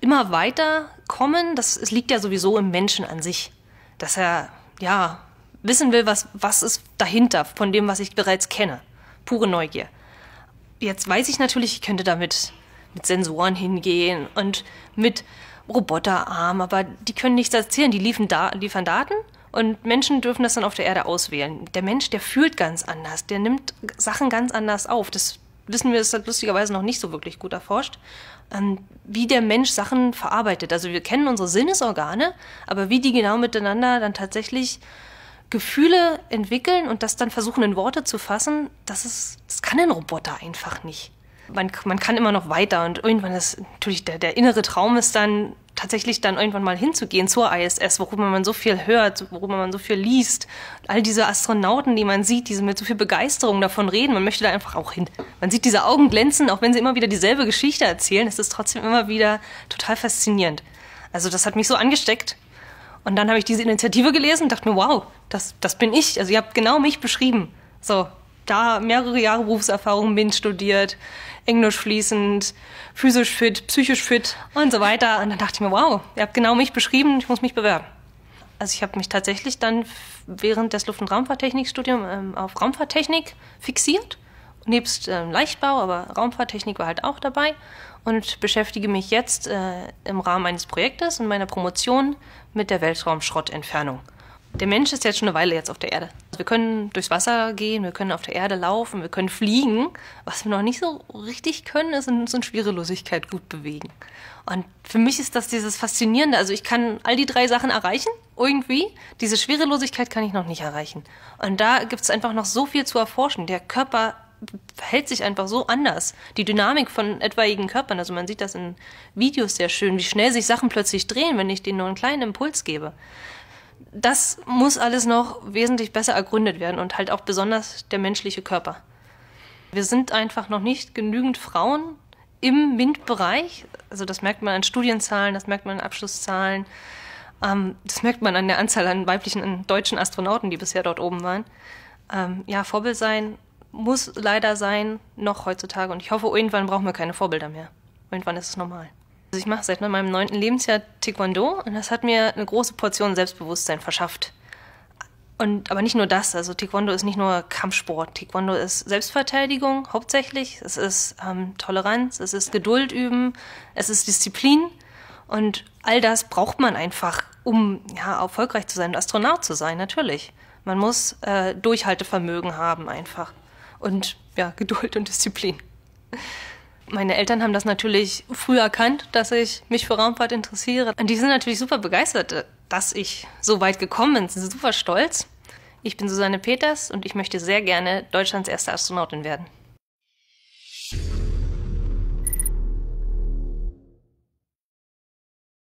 immer weiterkommen, das, es liegt ja sowieso im Menschen an sich, dass er ja wissen will, was, was ist dahinter von dem, was ich bereits kenne. Pure Neugier. Jetzt weiß ich natürlich, ich könnte damit mit Sensoren hingehen und mit Roboterarm, aber die können nichts erzählen. Die liefern, da liefern Daten und Menschen dürfen das dann auf der Erde auswählen. Der Mensch, der fühlt ganz anders, der nimmt Sachen ganz anders auf. Das wissen wir, es das lustigerweise noch nicht so wirklich gut erforscht, ähm, wie der Mensch Sachen verarbeitet. Also wir kennen unsere Sinnesorgane, aber wie die genau miteinander dann tatsächlich Gefühle entwickeln und das dann versuchen in Worte zu fassen, das, ist, das kann ein Roboter einfach nicht. Man, man kann immer noch weiter und irgendwann ist natürlich der, der innere Traum ist dann, tatsächlich dann irgendwann mal hinzugehen zur ISS, worüber man so viel hört, worüber man so viel liest. All diese Astronauten, die man sieht, die mit so viel Begeisterung davon reden, man möchte da einfach auch hin. Man sieht diese Augen glänzen, auch wenn sie immer wieder dieselbe Geschichte erzählen, es ist trotzdem immer wieder total faszinierend. Also das hat mich so angesteckt. Und dann habe ich diese Initiative gelesen und dachte mir, wow, das, das bin ich. Also ihr habt genau mich beschrieben. So, da mehrere Jahre Berufserfahrung, MINT studiert, Englisch fließend, physisch fit, psychisch fit und so weiter. Und dann dachte ich mir, wow, ihr habt genau mich beschrieben, ich muss mich bewerben. Also ich habe mich tatsächlich dann während des Luft- und Raumfahrttechnikstudiums ähm, auf Raumfahrttechnik fixiert, nebst ähm, Leichtbau, aber Raumfahrttechnik war halt auch dabei und beschäftige mich jetzt äh, im Rahmen eines Projektes und meiner Promotion mit der Weltraumschrottentfernung. Der Mensch ist jetzt schon eine Weile jetzt auf der Erde wir können durchs Wasser gehen, wir können auf der Erde laufen, wir können fliegen. Was wir noch nicht so richtig können, ist uns in Schwerelosigkeit gut bewegen. Und für mich ist das dieses Faszinierende. Also ich kann all die drei Sachen erreichen, irgendwie. Diese Schwerelosigkeit kann ich noch nicht erreichen. Und da gibt es einfach noch so viel zu erforschen. Der Körper verhält sich einfach so anders. Die Dynamik von etwaigen Körpern, also man sieht das in Videos sehr schön, wie schnell sich Sachen plötzlich drehen, wenn ich denen nur einen kleinen Impuls gebe das muss alles noch wesentlich besser ergründet werden und halt auch besonders der menschliche Körper. Wir sind einfach noch nicht genügend Frauen im MINT-Bereich. Also das merkt man an Studienzahlen, das merkt man an Abschlusszahlen, ähm, das merkt man an der Anzahl an weiblichen an deutschen Astronauten, die bisher dort oben waren. Ähm, ja, Vorbild sein muss leider sein, noch heutzutage. Und ich hoffe, irgendwann brauchen wir keine Vorbilder mehr. Irgendwann ist es normal. Also ich mache seit ne, meinem neunten Lebensjahr Taekwondo und das hat mir eine große Portion Selbstbewusstsein verschafft. Und, aber nicht nur das, also Taekwondo ist nicht nur Kampfsport. Taekwondo ist Selbstverteidigung hauptsächlich, es ist ähm, Toleranz, es ist Geduld üben, es ist Disziplin. Und all das braucht man einfach, um ja, erfolgreich zu sein, Astronaut zu sein, natürlich. Man muss äh, Durchhaltevermögen haben einfach. Und ja, Geduld und Disziplin. Meine Eltern haben das natürlich früh erkannt, dass ich mich für Raumfahrt interessiere. Und die sind natürlich super begeistert, äh, dass ich so weit gekommen bin. Sie sind super stolz. Ich bin Susanne Peters und ich möchte sehr gerne Deutschlands erste Astronautin werden.